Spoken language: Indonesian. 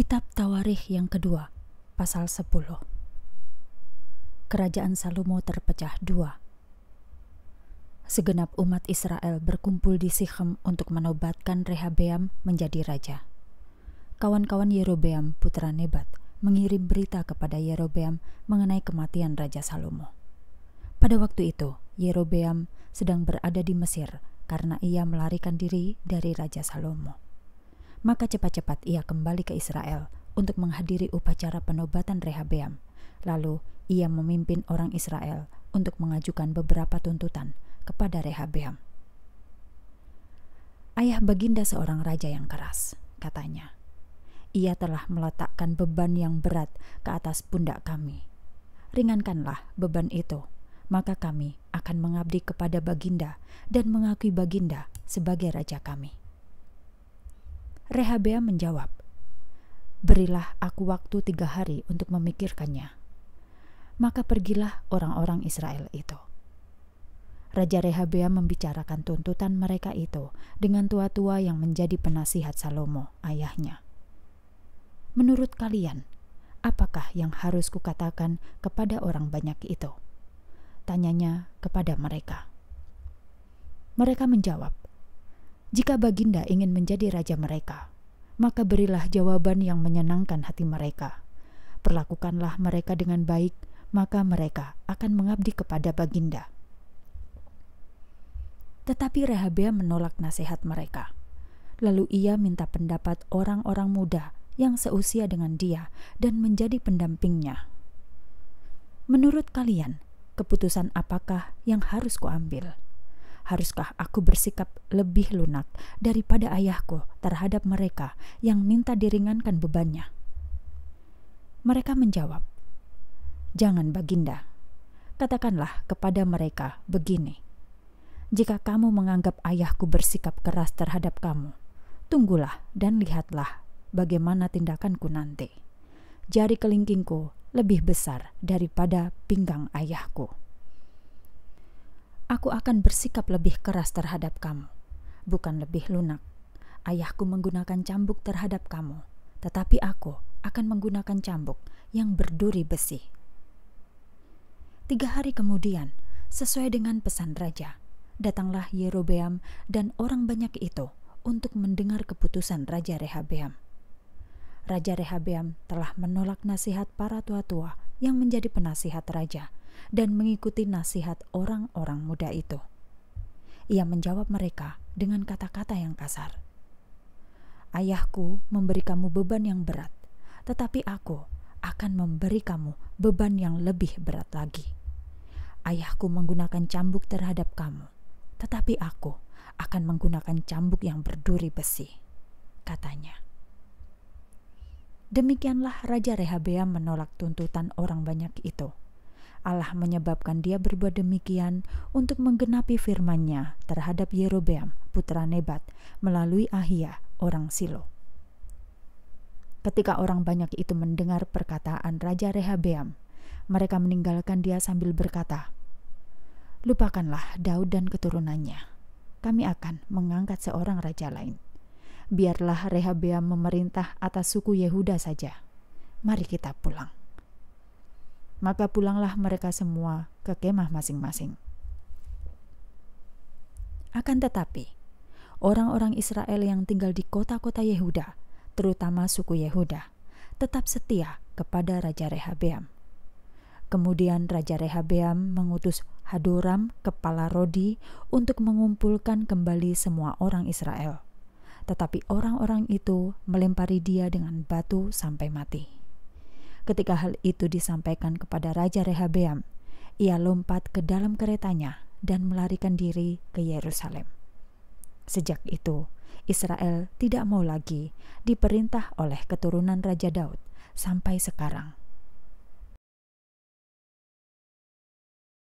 Kitab Tawarikh yang kedua, pasal 10. Kerajaan Salomo terpecah dua. Segenap umat Israel berkumpul di Sichem untuk menobatkan Rehabeam menjadi raja. Kawan-kawan Yerobeam, putra Nebat, mengirim berita kepada Yerobeam mengenai kematian Raja Salomo. Pada waktu itu, Yerobeam sedang berada di Mesir karena ia melarikan diri dari Raja Salomo maka cepat-cepat ia kembali ke Israel untuk menghadiri upacara penobatan Rehabeam. Lalu ia memimpin orang Israel untuk mengajukan beberapa tuntutan kepada Rehabeam. Ayah baginda seorang raja yang keras, katanya. Ia telah meletakkan beban yang berat ke atas pundak kami. Ringankanlah beban itu, maka kami akan mengabdi kepada Baginda dan mengakui Baginda sebagai raja kami. Rehabea menjawab, Berilah aku waktu tiga hari untuk memikirkannya. Maka pergilah orang-orang Israel itu. Raja Rehabea membicarakan tuntutan mereka itu dengan tua-tua yang menjadi penasihat Salomo, ayahnya. Menurut kalian, apakah yang harus kukatakan kepada orang banyak itu? Tanyanya kepada mereka. Mereka menjawab, jika Baginda ingin menjadi raja mereka, maka berilah jawaban yang menyenangkan hati mereka. Perlakukanlah mereka dengan baik, maka mereka akan mengabdi kepada Baginda. Tetapi Rehabea menolak nasihat mereka. Lalu ia minta pendapat orang-orang muda yang seusia dengan dia dan menjadi pendampingnya. Menurut kalian, keputusan apakah yang harus kuambil? Haruskah aku bersikap lebih lunak daripada ayahku terhadap mereka yang minta diringankan bebannya? Mereka menjawab, "Jangan, Baginda. Katakanlah kepada mereka begini: Jika kamu menganggap ayahku bersikap keras terhadap kamu, tunggulah dan lihatlah bagaimana tindakanku nanti. Jari kelingkingku lebih besar daripada pinggang ayahku." aku akan bersikap lebih keras terhadap kamu, bukan lebih lunak. Ayahku menggunakan cambuk terhadap kamu, tetapi aku akan menggunakan cambuk yang berduri besi. Tiga hari kemudian, sesuai dengan pesan raja, datanglah Yerobeam dan orang banyak itu untuk mendengar keputusan Raja Rehabeam. Raja Rehabeam telah menolak nasihat para tua-tua yang menjadi penasihat raja dan mengikuti nasihat orang-orang muda itu. Ia menjawab mereka dengan kata-kata yang kasar. Ayahku memberi kamu beban yang berat, tetapi aku akan memberi kamu beban yang lebih berat lagi. Ayahku menggunakan cambuk terhadap kamu, tetapi aku akan menggunakan cambuk yang berduri besi, katanya. Demikianlah Raja Rehabeam menolak tuntutan orang banyak itu Allah menyebabkan dia berbuat demikian untuk menggenapi firman-Nya terhadap Yerobeam, putra Nebat, melalui Ahia, orang Silo. Ketika orang banyak itu mendengar perkataan Raja Rehabeam, mereka meninggalkan dia sambil berkata, Lupakanlah Daud dan keturunannya. Kami akan mengangkat seorang raja lain. Biarlah Rehabeam memerintah atas suku Yehuda saja. Mari kita pulang maka pulanglah mereka semua ke kemah masing-masing. Akan tetapi, orang-orang Israel yang tinggal di kota-kota Yehuda, terutama suku Yehuda, tetap setia kepada Raja Rehabeam. Kemudian Raja Rehabeam mengutus Hadoram, kepala Rodi, untuk mengumpulkan kembali semua orang Israel. Tetapi orang-orang itu melempari dia dengan batu sampai mati. Ketika hal itu disampaikan kepada Raja Rehabeam, ia lompat ke dalam keretanya dan melarikan diri ke Yerusalem. Sejak itu, Israel tidak mau lagi diperintah oleh keturunan Raja Daud sampai sekarang.